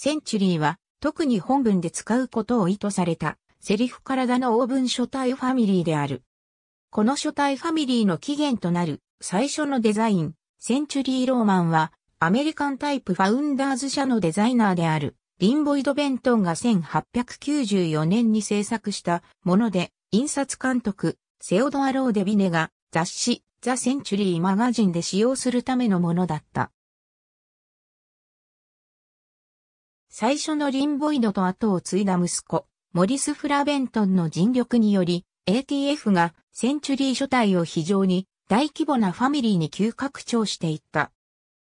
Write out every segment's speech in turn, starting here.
センチュリーは、特に本文で使うことを意図された、セリフ体の応文書体ファミリーである。この書体ファミリーの起源となる、最初のデザイン、センチュリーローマンは、アメリカンタイプファウンダーズ社のデザイナーである、リンボイド・ベントンが1894年に制作したもので、印刷監督、セオドア・ローデ・ビネが雑誌、ザ・センチュリー・マガジンで使用するためのものだった。最初のリンボイドと後を継いだ息子、モリス・フラベントンの尽力により、ATF がセンチュリー初体を非常に大規模なファミリーに急拡張していった。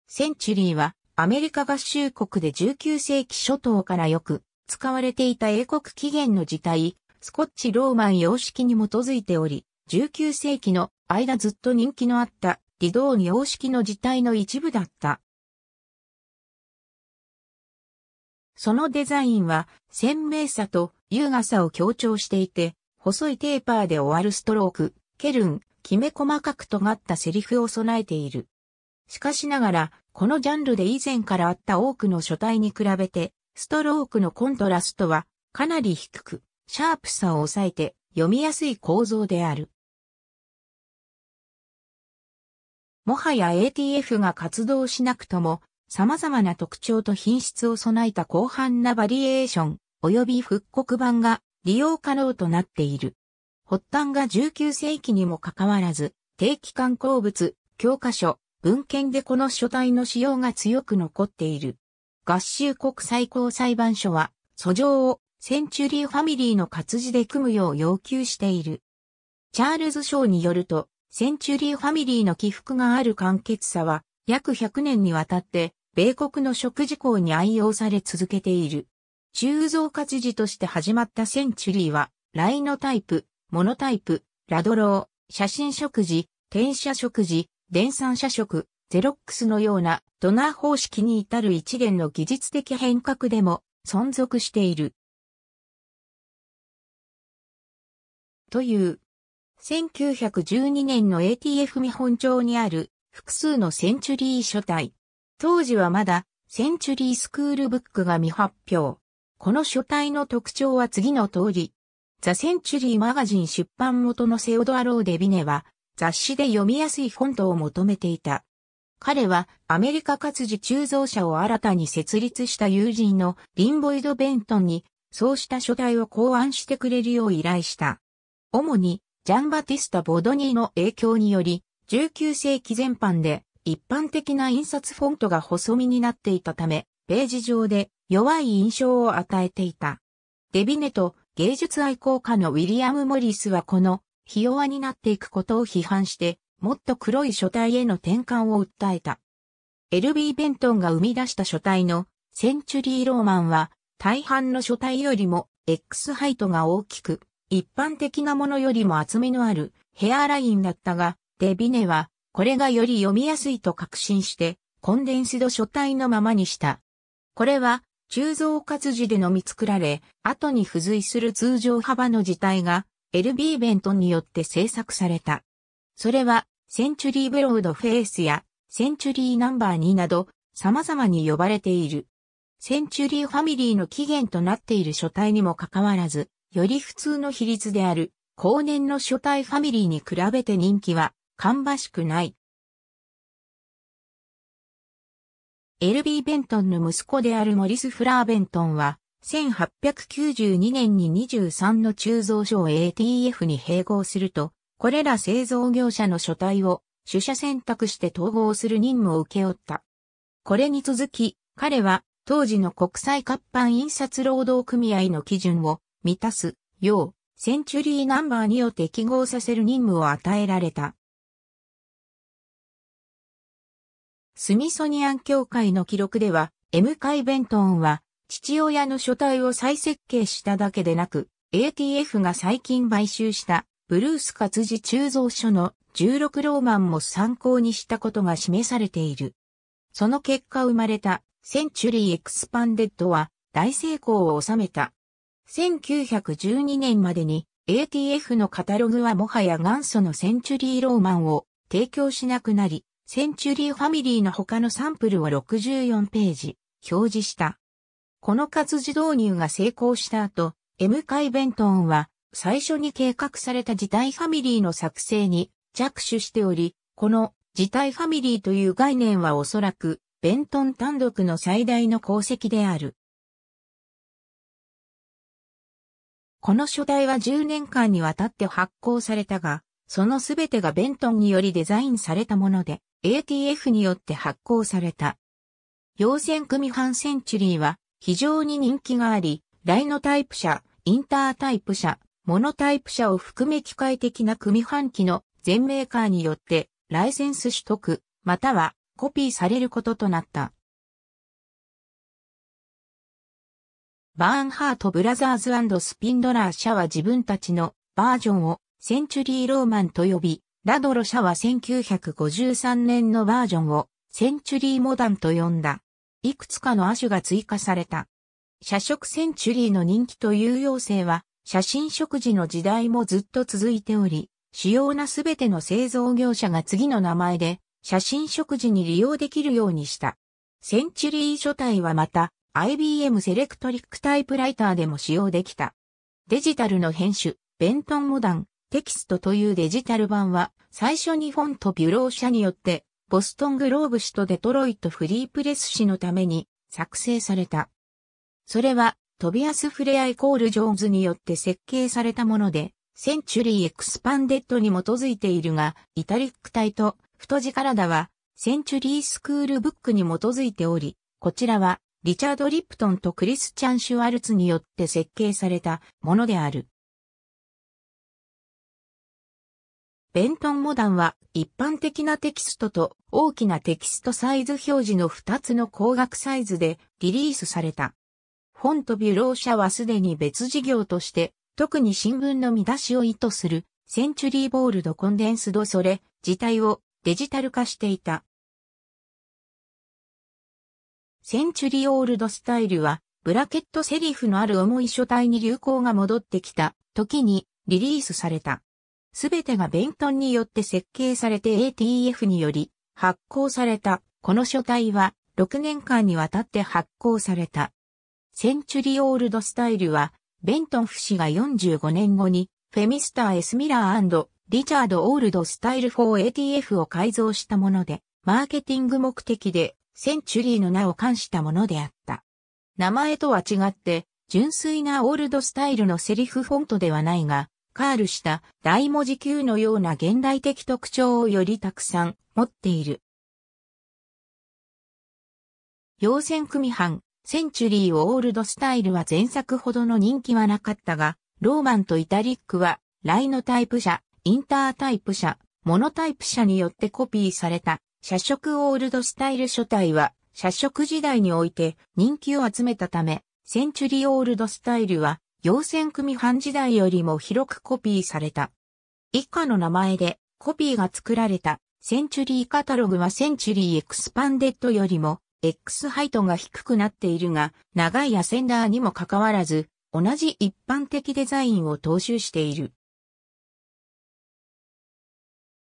センチュリーはアメリカ合衆国で19世紀初頭からよく使われていた英国起源の字体、スコッチ・ローマン様式に基づいており、19世紀の間ずっと人気のあったリドーン様式の字体の一部だった。そのデザインは鮮明さと優雅さを強調していて、細いテーパーで終わるストローク、ケルン、きめ細かく尖ったセリフを備えている。しかしながら、このジャンルで以前からあった多くの書体に比べて、ストロークのコントラストはかなり低く、シャープさを抑えて読みやすい構造である。もはや ATF が活動しなくとも、様々な特徴と品質を備えた広範なバリエーション、及び復刻版が利用可能となっている。発端が19世紀にもかかわらず、定期刊行物、教科書、文献でこの書体の使用が強く残っている。合衆国最高裁判所は、訴状をセンチュリーファミリーの活字で組むよう要求している。チャールズ・賞によると、センチュリーファミリーの起伏がある簡潔さは、約100年にわたって米国の食事校に愛用され続けている。鋳造活字として始まったセンチュリーは、ライノタイプ、モノタイプ、ラドロー、写真食事、転写食事、電産写食、ゼロックスのようなドナー方式に至る一元の技術的変革でも存続している。という、1912年の ATF 見本帳にある複数のセンチュリー書体。当時はまだセンチュリースクールブックが未発表。この書体の特徴は次の通り。ザ・センチュリーマガジン出版元のセオドア・ローデ・ビネは雑誌で読みやすいフォントを求めていた。彼はアメリカ活字鋳造者を新たに設立した友人のリンボイド・ベントンにそうした書体を考案してくれるよう依頼した。主にジャンバティスタ・ボドニーの影響により19世紀前半で一般的な印刷フォントが細身になっていたため、ページ上で弱い印象を与えていた。デビネと芸術愛好家のウィリアム・モリスはこの、ひ弱になっていくことを批判して、もっと黒い書体への転換を訴えた。LB ベントンが生み出した書体のセンチュリーローマンは大半の書体よりも X ハイトが大きく一般的なものよりも厚みのあるヘアラインだったがデビネはこれがより読みやすいと確信して、コンデンスド書体のままにした。これは、鋳造活字で飲み作られ、後に付随する通常幅の字体が、LB ベントンによって制作された。それは、センチュリーブロードフェイスや、センチュリーナンバー2など、様々に呼ばれている。センチュリーファミリーの起源となっている書体にもかかわらず、より普通の比率である、後年の書体ファミリーに比べて人気は芳しくない。エルビー・ベントンの息子であるモリス・フラー・ベントンは、1892年に23の鋳造所を ATF に併合すると、これら製造業者の所帯を取捨選択して統合する任務を受け負った。これに続き、彼は当時の国際活版印刷労働組合の基準を満たすよう、センチュリーナンバーによって記号させる任務を与えられた。スミソニアン協会の記録では、M イ・ベントンは、父親の書体を再設計しただけでなく、ATF が最近買収したブルース活字鋳造書の16ローマンも参考にしたことが示されている。その結果生まれたセンチュリーエクスパンデッドは大成功を収めた。1912年までに ATF のカタログはもはや元祖のセンチュリーローマンを提供しなくなり、センチュリーファミリーの他のサンプルを64ページ表示した。この活字導入が成功した後、M 回ベントンは最初に計画された事態ファミリーの作成に着手しており、この事態ファミリーという概念はおそらくベントン単独の最大の功績である。この書体は10年間にわたって発行されたが、そのすべてがベントンによりデザインされたもので、ATF によって発行された。陽線組半センチュリーは非常に人気があり、ライノタイプ車、インタータイプ車、モノタイプ車を含め機械的な組半機の全メーカーによってライセンス取得、またはコピーされることとなった。バーンハートブラザーズスピンドラー社は自分たちのバージョンをセンチュリーローマンと呼び、ラドロ社は1953年のバージョンをセンチュリーモダンと呼んだ。いくつかの亜種が追加された。社食センチュリーの人気という要請は、写真食事の時代もずっと続いており、主要なすべての製造業者が次の名前で、写真食事に利用できるようにした。センチュリー書体はまた、IBM セレクトリックタイプライターでも使用できた。デジタルの編集、ベントンモダン、テキストというデジタル版は、最初にフォントビュロー社によって、ボストングローブ氏とデトロイトフリープレス氏のために作成された。それは、トビアス・フレアイコール・ジョーンズによって設計されたもので、センチュリー・エクスパンデッドに基づいているが、イタリック体と太字体は、センチュリー・スクールブックに基づいており、こちらは、リチャード・リプトンとクリスチャン・シュワルツによって設計されたものである。ベントンモダンは一般的なテキストと大きなテキストサイズ表示の2つの光学サイズでリリースされた。フォントビュロー社はすでに別事業として特に新聞の見出しを意図するセンチュリーボールドコンデンスドそれ自体をデジタル化していた。センチュリーオールドスタイルはブラケットセリフのある重い書体に流行が戻ってきた時にリリースされた。すべてがベントンによって設計されて ATF により発行された。この書体は6年間にわたって発行された。センチュリーオールドスタイルは、ベントンフ氏が45年後に、フェミスター・エス・ミラーリチャード・オールドスタイル 4ATF を改造したもので、マーケティング目的で、センチュリーの名を冠したものであった。名前とは違って、純粋なオールドスタイルのセリフフォントではないが、カールした大文字球のような現代的特徴をよりたくさん持っている。陽線組版、センチュリーオールドスタイルは前作ほどの人気はなかったが、ローマンとイタリックは、ライノタイプ社、インタータイプ社、モノタイプ社によってコピーされた、社色オールドスタイル書体は、社色時代において人気を集めたため、センチュリーオールドスタイルは陽線組版時代よりも広くコピーされた。以下の名前でコピーが作られたセンチュリーカタログはセンチュリーエクスパンデッドよりも X ハイトが低くなっているが、長いアセンダーにもかかわらず、同じ一般的デザインを踏襲している。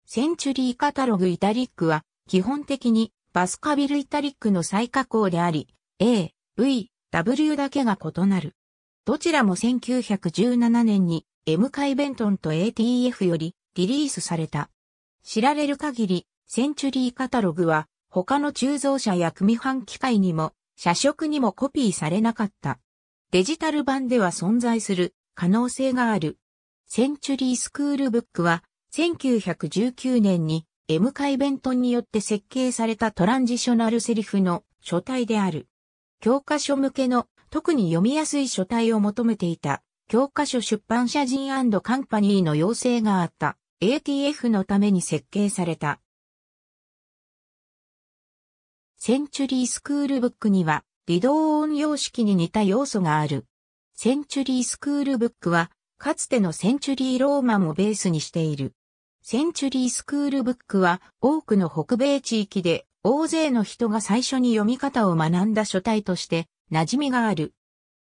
センチュリーカタログイタリックは、基本的にバスカビルイタリックの再加工であり、A、V、W だけが異なる。どちらも1917年に M カイベントンと ATF よりリリースされた。知られる限り、センチュリーカタログは他の鋳造車や組版機械にも、社食にもコピーされなかった。デジタル版では存在する可能性がある。センチュリースクールブックは1919年に M カイベントンによって設計されたトランジショナルセリフの書体である。教科書向けの特に読みやすい書体を求めていた、教科書出版社人カンパニーの要請があった ATF のために設計された。センチュリースクールブックには、理動音様式に似た要素がある。センチュリースクールブックは、かつてのセンチュリーローマンをベースにしている。センチュリースクールブックは、多くの北米地域で、大勢の人が最初に読み方を学んだ書体として、馴染みがある。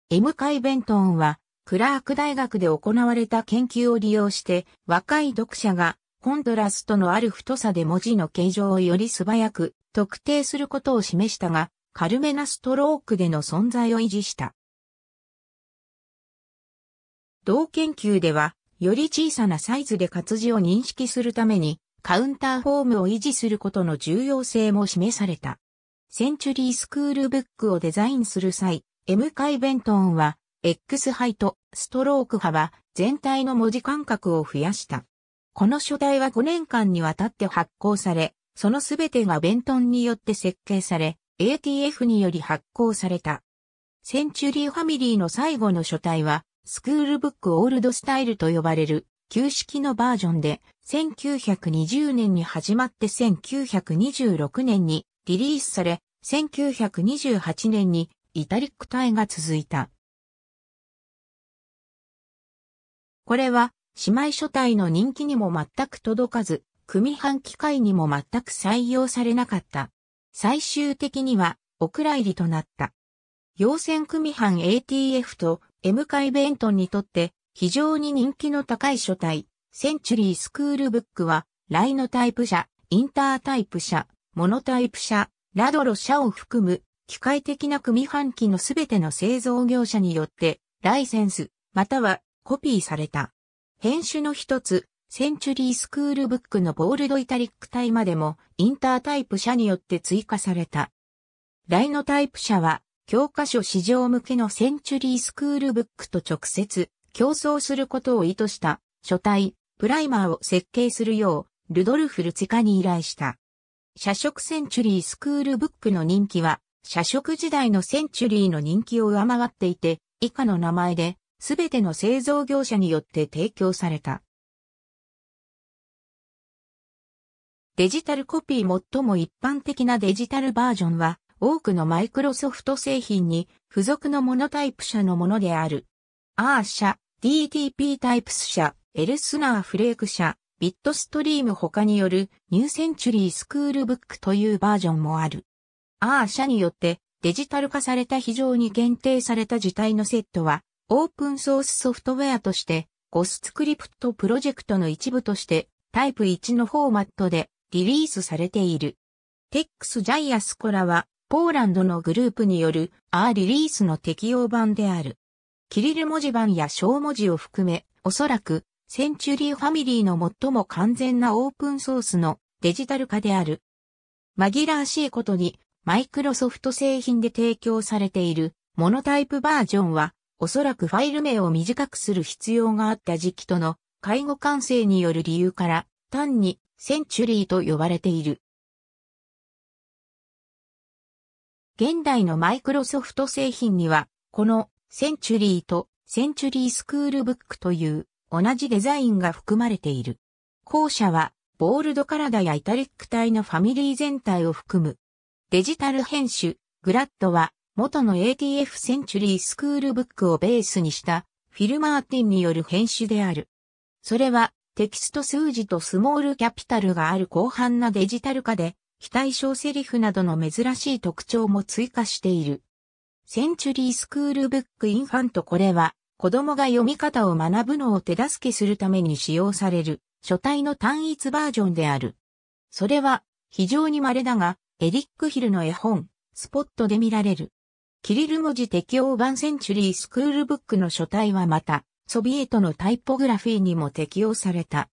M カイ・ベントンは、クラーク大学で行われた研究を利用して、若い読者が、コントラストのある太さで文字の形状をより素早く特定することを示したが、軽めなストロークでの存在を維持した。同研究では、より小さなサイズで活字を認識するために、カウンターフォームを維持することの重要性も示された。センチュリースクールブックをデザインする際、M 回ベントンは、X ハイとストローク派は全体の文字間隔を増やした。この書体は5年間にわたって発行され、そのすべてがベントンによって設計され、ATF により発行された。センチュリーファミリーの最後の書体は、スクールブックオールドスタイルと呼ばれる、旧式のバージョンで、1920年に始まって1926年にリリースされ、1928年にイタリック隊が続いた。これは姉妹書体の人気にも全く届かず、組版機械にも全く採用されなかった。最終的にはお蔵入りとなった。陽線組版 ATF と M 回ベントンにとって非常に人気の高い書体、センチュリースクールブックは、ライノタイプ社、インタータイプ社、モノタイプ社、ラドロ社を含む、機械的な組半機のすべての製造業者によって、ライセンス、またはコピーされた。編集の一つ、センチュリースクールブックのボールドイタリック体までも、インタータイプ社によって追加された。ライノタイプ社は、教科書市場向けのセンチュリースクールブックと直接、競争することを意図した、書体、プライマーを設計するよう、ルドルフ・ルツカに依頼した。社食センチュリースクールブックの人気は、社食時代のセンチュリーの人気を上回っていて、以下の名前で、すべての製造業者によって提供された。デジタルコピー最も一般的なデジタルバージョンは、多くのマイクロソフト製品に付属のモノタイプ社のものである。アー社、DTP タイプス社、エルスナーフレーク社、ビットストリーム他によるニューセンチュリースクールブックというバージョンもある。アー社によってデジタル化された非常に限定された字体のセットはオープンソースソフトウェアとしてゴススクリプトプロジェクトの一部としてタイプ1のフォーマットでリリースされている。テックスジャイアスコラはポーランドのグループによる R リリースの適用版である。キリル文字版や小文字を含め、おそらくセンチュリーファミリーの最も完全なオープンソースのデジタル化である。紛らわしいことに、マイクロソフト製品で提供されているモノタイプバージョンは、おそらくファイル名を短くする必要があった時期との介護完成による理由から、単にセンチュリーと呼ばれている。現代のマイクロソフト製品には、このセンチュリーとセンチュリースクールブックという同じデザインが含まれている。後者は、ボールドカラダやイタリック体のファミリー全体を含む。デジタル編集、グラッドは、元の ATF センチュリースクールブックをベースにした、フィルマーティンによる編集である。それは、テキスト数字とスモールキャピタルがある広範なデジタル化で、非対称セリフなどの珍しい特徴も追加している。センチュリースクールブックインファントこれは、子供が読み方を学ぶのを手助けするために使用される書体の単一バージョンである。それは非常に稀だが、エリック・ヒルの絵本、スポットで見られる。キリル文字適用版センチュリースクールブックの書体はまた、ソビエトのタイポグラフィーにも適用された。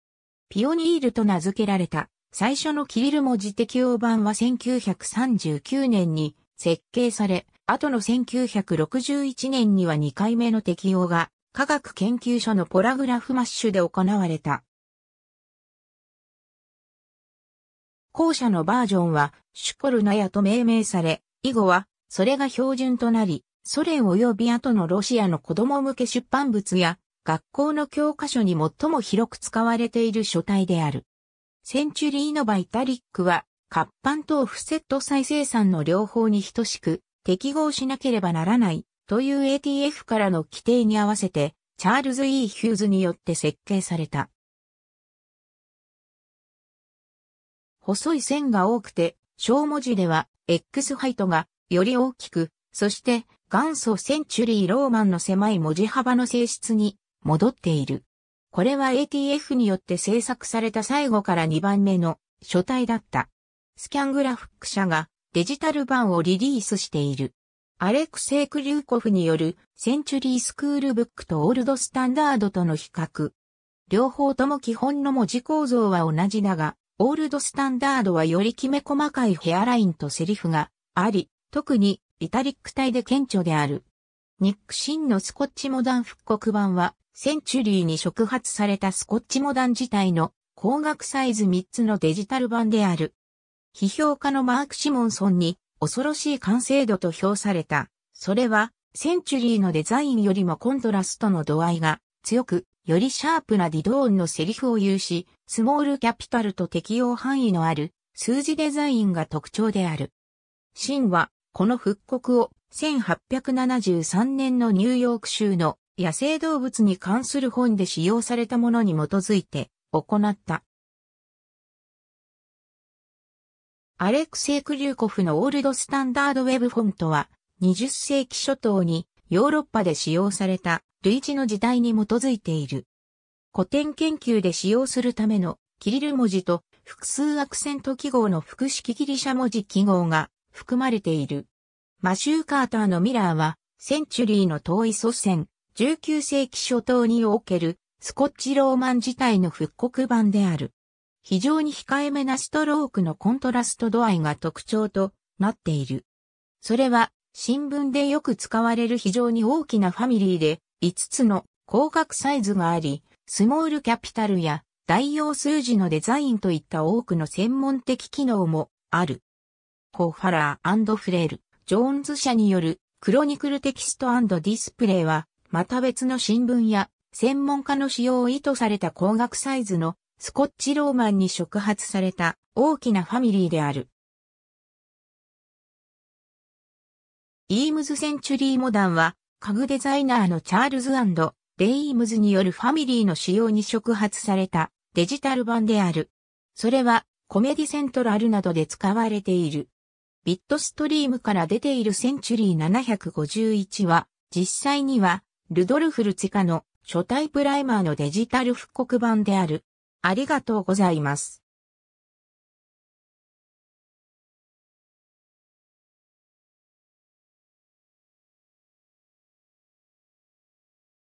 ピオニールと名付けられた、最初のキリル文字適用版は1939年に設計され、後の1961年には2回目の適用が、科学研究所のポラグラフマッシュで行われた。後者のバージョンは、シュコルナヤと命名され、以後は、それが標準となり、ソ連及び後のロシアの子供向け出版物や、学校の教科書に最も広く使われている書体である。センチュリーノバイタリックは、活版とオフセット再生産の両方に等しく、適合しなければならないという ATF からの規定に合わせて、チャールズ・ E・ ヒューズによって設計された。細い線が多くて、小文字では X ハイトがより大きく、そして元祖センチュリーローマンの狭い文字幅の性質に戻っている。これは ATF によって制作された最後から2番目の書体だった。スキャングラフック社がデジタル版をリリースしている。アレクセイ・クリューコフによるセンチュリースクールブックとオールドスタンダードとの比較。両方とも基本の文字構造は同じだが、オールドスタンダードはよりきめ細かいヘアラインとセリフがあり、特にイタリック体で顕著である。ニック・シンのスコッチモダン復刻版は、センチュリーに触発されたスコッチモダン自体の光学サイズ3つのデジタル版である。批評家のマーク・シモンソンに恐ろしい完成度と評された。それは、センチュリーのデザインよりもコントラストの度合いが強く、よりシャープなディドーンのセリフを有し、スモールキャピタルと適用範囲のある数字デザインが特徴である。シンは、この復刻を1873年のニューヨーク州の野生動物に関する本で使用されたものに基づいて行った。アレクセイ・クリューコフのオールドスタンダードウェブフォントは、20世紀初頭にヨーロッパで使用された類似の時代に基づいている。古典研究で使用するためのキリル文字と複数アクセント記号の複式ギリシャ文字記号が含まれている。マシュー・カーターのミラーは、センチュリーの遠い祖先、19世紀初頭におけるスコッチローマン自体の復刻版である。非常に控えめなストロークのコントラスト度合いが特徴となっている。それは新聞でよく使われる非常に大きなファミリーで5つの広角サイズがあり、スモールキャピタルや代用数字のデザインといった多くの専門的機能もある。コーファラーフレール、ジョーンズ社によるクロニクルテキストディスプレイは、また別の新聞や専門家の使用を意図された光学サイズのスコッチローマンに触発された大きなファミリーである。イームズ・センチュリー・モダンは、家具デザイナーのチャールズ・レイームズによるファミリーの使用に触発されたデジタル版である。それはコメディセントラルなどで使われている。ビットストリームから出ているセンチュリー751は、実際には、ルドルフ・ルツカの初体プライマーのデジタル復刻版である。ありがとうございます。